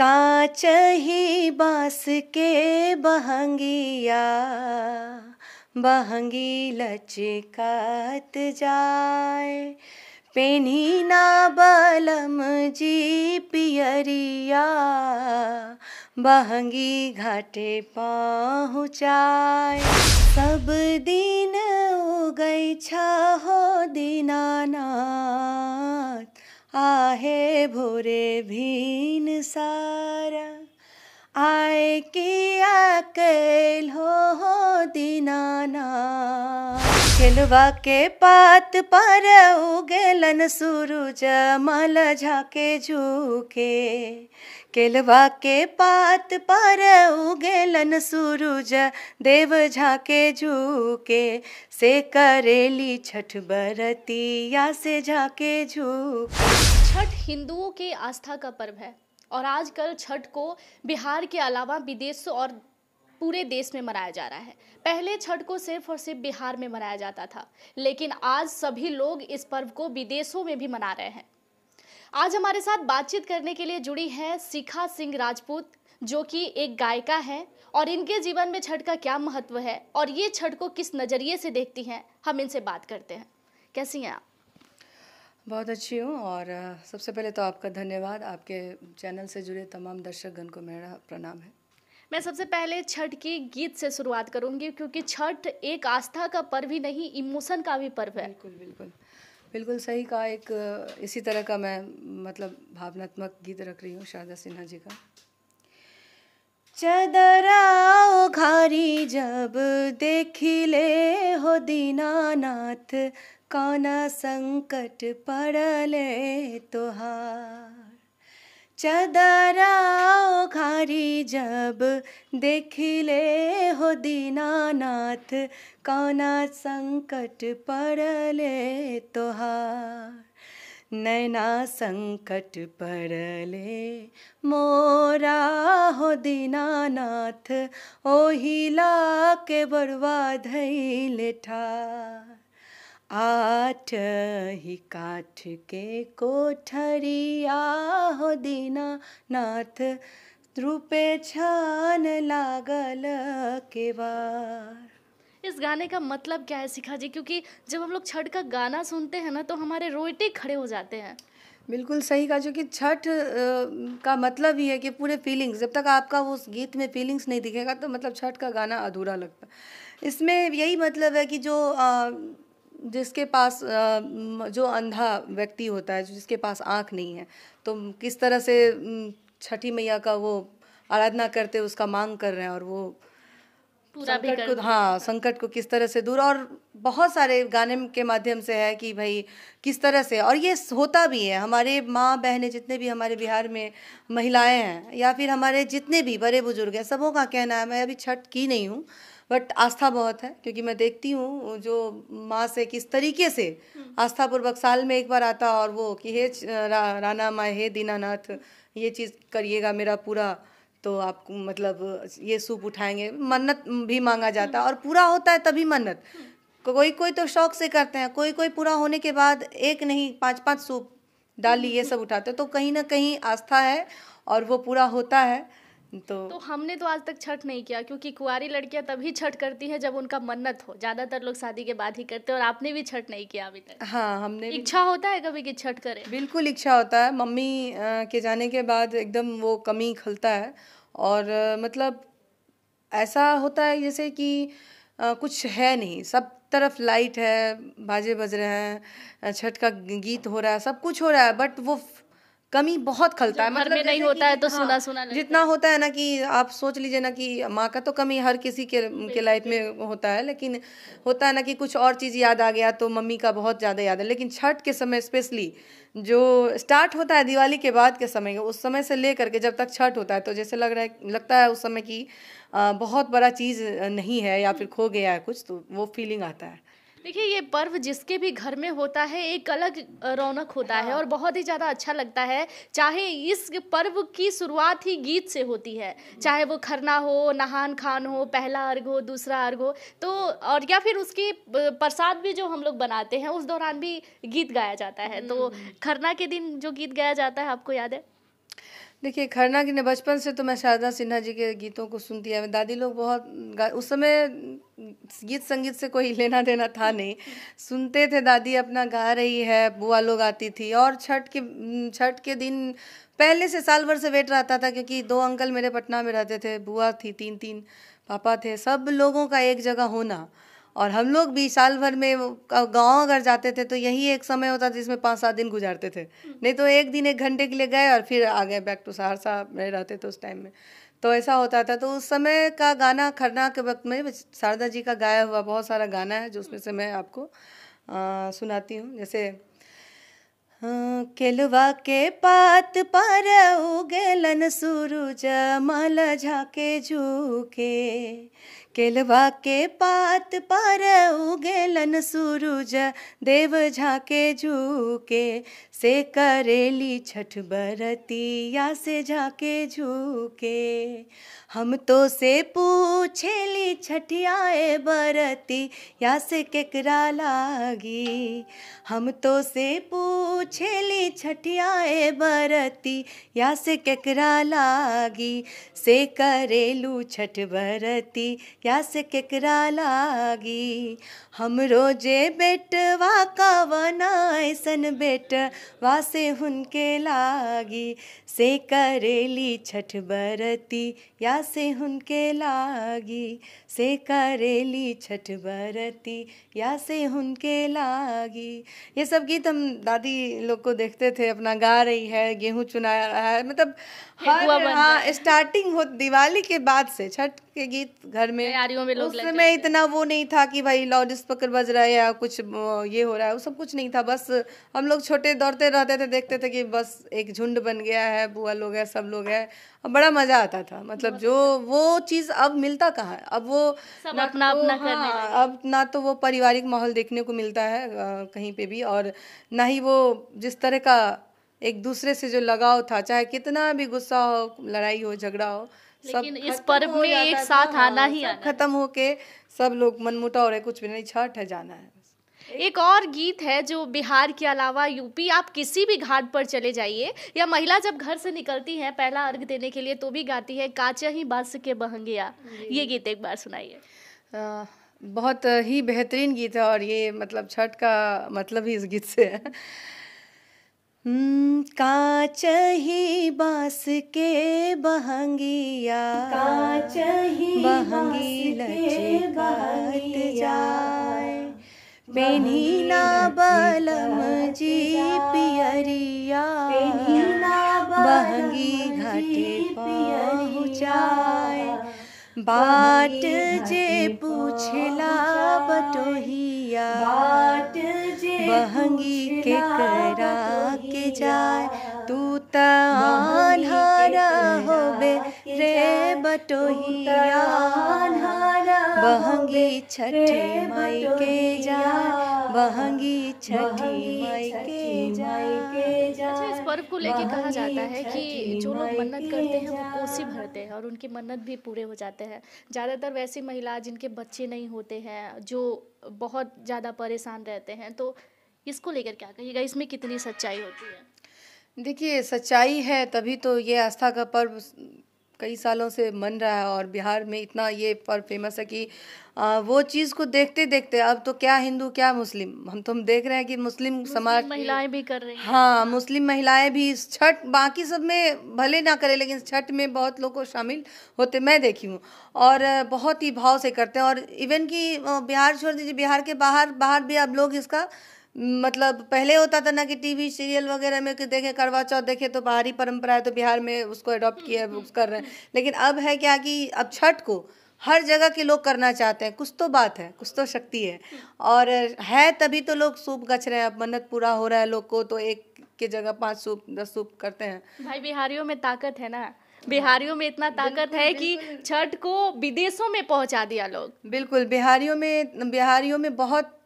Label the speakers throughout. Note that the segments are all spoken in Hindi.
Speaker 1: काच ही बास के बहंगिया बहंगी लचकात जाए पेनी ना बलम जी पियरिया बहंगी घाटे पहुँचाए सब दिन हो गई छो दिनाना दीनाना आहे भोरे भीन सारा आए किया कैल हो, हो दीनाना खेलवा के पात पर उगेलन सूरज मल झाके झूके केलवा के पात पर उगेलन सूरज देव झाके झूके से करेली छठ बरतिया से झाके झूके
Speaker 2: छठ हिंदुओं के आस्था का पर्व है और आजकल छठ को बिहार के अलावा विदेशों और पूरे देश में मनाया जा रहा है पहले छठ को सिर्फ और सिर्फ बिहार में मनाया जाता था लेकिन आज सभी लोग इस पर्व को विदेशों में भी मना रहे हैं आज हमारे साथ बातचीत करने के लिए जुड़ी हैं शिखा सिंह राजपूत जो कि एक गायिका हैं और इनके जीवन में छठ का क्या महत्व है और ये छठ को किस नज़रिए से देखती हैं हम इनसे बात करते हैं कैसी हैं आप
Speaker 3: बहुत अच्छी हूँ और सबसे पहले तो आपका धन्यवाद आपके चैनल से जुड़े तमाम दर्शकगण को मेरा प्रणाम है
Speaker 2: मैं सबसे पहले छठ की गीत से शुरुआत करूंगी क्योंकि छठ एक आस्था का पर्व ही नहीं इमोशन का भी पर्व है बिल्कुल
Speaker 3: बिल्कुल बिल्कुल सही कहा एक इसी तरह का मैं मतलब भावनात्मक गीत रख रही हूँ शारदा सिन्हा जी का
Speaker 1: चदराओ घारी जब देखी ले हो दीनानाथ कौना संकट पड़ले तोहार चदराओ नारी जब देखिले हो दीनानाथ कौना संकट पड़ले तोहार नैना संकट पड़ले मोरा हो दीनानाथ ओहिला के बरुआ धैले ठार आठ ही काठ के कोठरिया हो दीना नाथ रूपे छान लागल के बार
Speaker 2: इस गाने का मतलब क्या है शिखा जी क्योंकि जब हम लोग छठ का गाना सुनते हैं ना तो हमारे रोइटे खड़े हो जाते हैं
Speaker 3: बिल्कुल सही कहा क्योंकि छठ का मतलब ही है कि पूरे फीलिंग्स जब तक आपका वो गीत में फीलिंग्स नहीं दिखेगा तो मतलब छठ का गाना अधूरा लगता इसमें यही मतलब है कि जो आ, जिसके पास जो अंधा व्यक्ति होता है जिसके पास आँख नहीं है तो किस तरह से छठी मैया का वो आराधना करते उसका मांग कर रहे हैं और वो पूरा संकट को हाँ संकट को किस तरह से दूर और बहुत सारे गाने के माध्यम से है कि भाई किस तरह से और ये होता भी है हमारे माँ बहनें जितने भी हमारे बिहार में महिलाएं हैं या फिर हमारे जितने भी बड़े बुजुर्ग हैं सबों का कहना है मैं अभी छठ की नहीं हूँ बट आस्था बहुत है क्योंकि मैं देखती हूँ जो माँ से किस तरीके से हम्म। आस्थापूर्वक साल में एक बार आता और वो कि हे रा, राना माँ हे दीनानाथ ये चीज़ करिएगा मेरा पूरा तो आप मतलब ये सूप उठाएंगे मन्नत भी मांगा जाता है और पूरा होता है तभी मन्नत कोई कोई तो शौक से करते हैं कोई कोई पूरा होने के बाद एक नहीं पाँच पाँच सूप डाली ये सब उठाते तो कहीं ना कहीं आस्था है और वो पूरा होता है तो
Speaker 2: तो हमने तो आज तक छठ नहीं किया क्योंकि कुंवारी लड़कियां तभी छठ करती हैं जब उनका मन्नत हो ज़्यादातर लोग शादी के बाद ही करते हैं और आपने भी छठ नहीं किया अभी तक
Speaker 3: हाँ हमने इच्छा होता है कभी कि छठ करें बिल्कुल इच्छा होता है मम्मी के जाने के बाद एकदम वो कमी खलता है और मतलब ऐसा होता है जैसे कि आ, कुछ है नहीं सब तरफ लाइट है बाजे बज रहे हैं छठ का गीत हो रहा है सब कुछ हो रहा है बट वो कमी बहुत खलता है मतलब नहीं होता है तो हाँ, सुना सुना जितना होता है ना कि आप सोच लीजिए ना कि माँ का तो कमी हर किसी के के लाइफ में होता है लेकिन होता है ना कि कुछ और चीज़ याद आ गया तो मम्मी का बहुत ज़्यादा याद है लेकिन छठ के समय स्पेशली जो स्टार्ट होता है दिवाली के बाद के समय उस समय से ले करके जब तक छठ होता है तो जैसे लग रहा है लगता है उस समय की बहुत बड़ा चीज़ नहीं है या फिर खो गया है कुछ तो वो फीलिंग आता है
Speaker 2: देखिए ये पर्व जिसके भी घर में होता है एक अलग रौनक होता हाँ। है और बहुत ही ज़्यादा अच्छा लगता है चाहे इस पर्व की शुरुआत ही गीत से होती है चाहे वो खरना हो नहान खान हो पहला अर्घ हो दूसरा अर्घ हो तो और या फिर उसकी प्रसाद भी जो हम लोग बनाते हैं उस दौरान भी गीत गाया जाता है तो हम्म। खरना के दिन जो गीत गाया जाता है आपको याद है
Speaker 3: देखिए खरना की ने बचपन से तो मैं शारदा सिन्हा जी के गीतों को सुनती है दादी लोग बहुत उस समय गीत संगीत से कोई लेना देना था नहीं सुनते थे दादी अपना गा रही है बुआ लोग आती थी और छठ के छठ के दिन पहले से साल भर से वेट रहता था क्योंकि दो अंकल मेरे पटना में रहते थे बुआ थी तीन तीन पापा थे सब लोगों का एक जगह होना और हम लोग भी साल भर में गांव अगर जाते थे तो यही एक समय होता था जिसमें पाँच सात दिन गुजारते थे नहीं तो एक दिन एक घंटे के लिए गए और फिर आ गए बैक टू सहरसा में रहते थे उस टाइम में तो ऐसा होता था तो उस समय का गाना खरना के वक्त में शारदा जी का गाया हुआ बहुत सारा गाना है जो उसमें से मैं आपको आ, सुनाती हूँ जैसे
Speaker 1: हाँ, केलवा के पात पार उगेलन सूरज मल झाके झूके केलवा के पात पार उगेलन सूरज देव झाके झूके से करेली छठ बरतिया से झाके झूके हम तो से पूछेली छठियाए बरती या से केकरा लागी हम तो से पूछेली छठियाए बरती या से केकरा लागी से करेलू छठ बरती प्यास केकरा लागी हमरो जे वा कवना ऐसन बेटवा से हुनके लागी से करेली छठ बरती या से हुनके लागी से करेली
Speaker 3: छठ बरती या से हुनके लागी ये सब गीत हम दादी लोग को देखते थे अपना गा रही है गेहूँ चुना मतलब हाँ, रहा है मतलब हर हाँ स्टार्टिंग हो दिवाली के बाद से छठ के गीत घर में तैयारियों में लोग उसमें इतना वो नहीं था कि भाई लाउड स्पीकर बज रहा है या कुछ ये हो रहा है वो सब कुछ नहीं था बस हम लोग छोटे दौड़ते रहते थे देखते थे कि बस एक झुंड बन गया है बुआ लोग है सब लोग है अब बड़ा मजा आता था मतलब जो वो चीज़ अब मिलता कहाँ है अब वो अपना अपना तो हाँ, अब ना तो वो पारिवारिक माहौल देखने को मिलता है कहीं पे भी और ना ही वो जिस तरह का एक दूसरे से जो लगाव था चाहे कितना भी गुस्सा हो लड़ाई हो झगड़ा हो लेकिन इस पर्व में एक साथ हाँ, आना ही खत्म होके सब लोग मनमुटा हो रहे कुछ भी नहीं छठ है जाना है
Speaker 2: एक और गीत है जो बिहार के अलावा यूपी आप किसी भी घाट पर चले जाइए या महिला जब घर से निकलती है पहला अर्घ देने के लिए तो भी गाती है काचा ही बास के बहंगिया ये गीत एक बार सुनाइए
Speaker 3: बहुत ही बेहतरीन गीत है और ये मतलब छठ का मतलब ही इस गीत से है हम्म, ही बास के
Speaker 1: बहंगिया ही बहंगी लचकात जाए पेनी ना बलम जी पियरिया पेनी ना बहंगी घाटे पियाए बाट जे पूछला बटोहिया बाट बहंगी के करा के जाए तू तानहारा हो बे रे बटोहिया बहंगी छठी माई के जाए बहंगी छठी माई के जाए अच्छा, इस पर्व को लेके कहा जाता है कि जो लोग मन्नत करते
Speaker 2: हैं वो कोसी भरते हैं और उनकी मन्नत भी पूरे हो जाते हैं ज़्यादातर वैसी महिला जिनके बच्चे नहीं होते हैं जो बहुत ज़्यादा परेशान रहते हैं तो इसको लेकर क्या कहिएगा इसमें कितनी सच्चाई होती
Speaker 3: है देखिए सच्चाई है तभी तो ये आस्था का पर्व कई सालों से मन रहा है और बिहार में इतना ये पर्व फेमस है कि आ, वो चीज़ को देखते देखते अब तो क्या हिंदू क्या मुस्लिम हम तो हम देख रहे हैं कि मुस्लिम मुस्लिम समाज महिलाएं भी कर रही हैं हाँ, हाँ। मुस्लिम महिलाएं भी छठ बाकी सब में भले ना करें लेकिन छठ में बहुत लोग को शामिल होते मैं देखी हूँ और बहुत ही भाव से करते हैं और इवन कि बिहार छोड़ दीजिए बिहार के बाहर बाहर भी अब लोग इसका मतलब पहले होता था ना कि टीवी सीरियल वगैरह में कि देखें करवा चौथ देखें तो बाहरी परंपरा है तो बिहार में उसको अडॉप्ट किया है कर रहे हैं लेकिन अब है क्या कि अब छठ को हर जगह के लोग करना चाहते हैं कुछ तो बात है कुछ तो शक्ति है और है तभी तो लोग सूप गछ रहे हैं अब मन्नत पूरा हो रहा है लोग को तो एक के जगह पाँच सूप दस सूप करते हैं
Speaker 2: भाई बिहारियों में ताकत है ना बिहारियों में इतना ताकत है कि छठ को विदेशों में पहुंचा दिया लोग
Speaker 3: बिल्कुल बिहारियों में बिहारियों में बहुत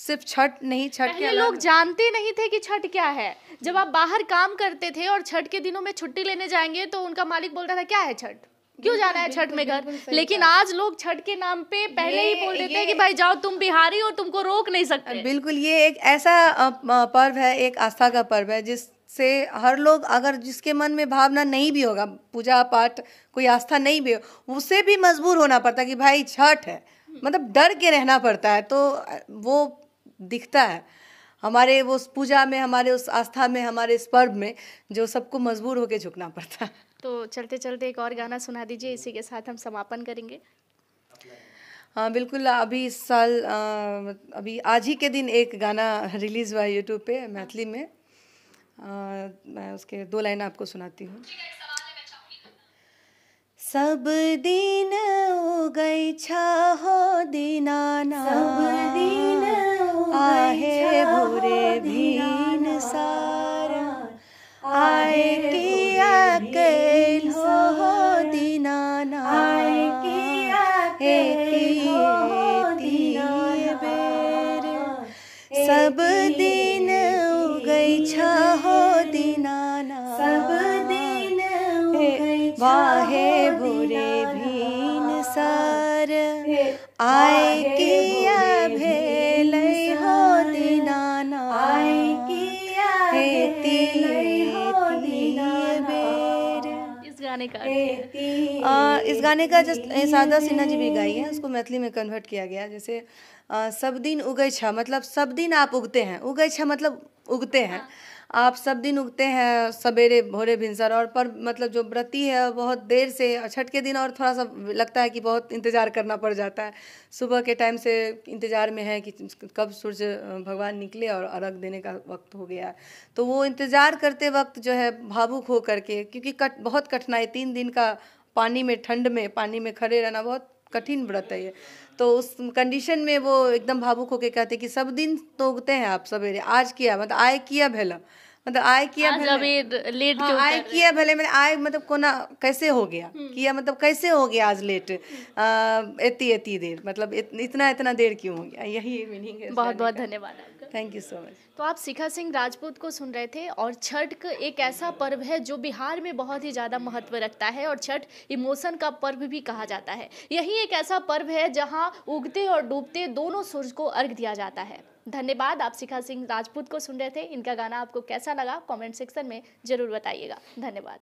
Speaker 3: सिर्फ छठ नहीं छठ पहले लोग
Speaker 2: जानते नहीं थे कि छठ क्या है जब आप बाहर काम करते थे और छठ के दिनों में छुट्टी लेने जाएंगे तो उनका मालिक बोलता था क्या है छठ क्यों जाना है छठ में घर लेकिन आज लोग छठ के नाम पे पहले ही बोल देते हैं कि भाई
Speaker 3: जाओ तुम बिहारी हो तुमको रोक नहीं सकते बिल्कुल ये एक ऐसा पर्व है एक आस्था का पर्व है जिस से हर लोग अगर जिसके मन में भावना नहीं भी होगा पूजा पाठ कोई आस्था नहीं भी हो उससे भी मजबूर होना पड़ता है कि भाई छठ है मतलब डर के रहना पड़ता है तो वो दिखता है हमारे वो पूजा में हमारे उस आस्था में हमारे इस पर्व में जो सबको मजबूर होकर झुकना पड़ता है
Speaker 2: तो चलते चलते एक और गाना सुना दीजिए इसी के साथ हम समापन करेंगे
Speaker 3: हाँ बिल्कुल अभी इस साल अभी आज ही के दिन एक गाना रिलीज़ हुआ है यूट्यूब पे मैथिली में आ, मैं उसके दो लाइन आपको सुनाती हूँ सब दिन हो गई छा हो
Speaker 1: दीना ना सब दिन चाहे भूरे भीन सारा
Speaker 3: आए किया के हो
Speaker 1: दीना आए किया बेर सब दिन उगई छा
Speaker 3: आ, इस गाने का जस्ट सादा सिन्हा जी भी गाई है उसको मैथिली में कन्वर्ट किया गया जैसे आ, सब दिन उगे छा मतलब सब दिन आप उगते हैं उगे छा मतलब उगते हैं हाँ। आप सब दिन उगते हैं सवेरे भोरे भिनसर और पर मतलब जो व्रती है बहुत देर से छठ के दिन और थोड़ा सा लगता है कि बहुत इंतज़ार करना पड़ जाता है सुबह के टाइम से इंतज़ार में है कि कब सूर्य भगवान निकले और अर्घ देने का वक्त हो गया तो वो इंतज़ार करते वक्त जो है भावुक हो करके क्योंकि कट बहुत कठिनाई तीन दिन का पानी में ठंड में पानी में खड़े रहना बहुत कठिन व्रत है ये तो उस कंडीशन में वो एकदम भावुक होके कहते कि सब दिन तोगते हैं आप सवेरे आज किया मतलब आय किया भला मतलब आय किया भले
Speaker 2: लेट हाँ, आय
Speaker 3: किया भले मैंने आय मतलब को ना कैसे हो गया हम्म। किया मतलब कैसे हो गया आज लेट इतनी इतनी देर मतलब इत, इतना इतना देर क्यों हो गया यही मीनिंग है बहुत बहुत धन्यवाद थैंक यू सो मच
Speaker 2: तो आप शिखा सिंह राजपूत को सुन रहे थे और छठ एक ऐसा पर्व है जो बिहार में बहुत ही ज़्यादा महत्व रखता है और छठ इमोशन का पर्व भी कहा जाता है यही एक ऐसा पर्व है जहाँ उगते और डूबते दोनों सूर्य को अर्घ दिया जाता है धन्यवाद आप शिखा सिंह राजपूत को सुन रहे थे इनका गाना आपको कैसा लगा कमेंट सेक्शन में ज़रूर बताइएगा धन्यवाद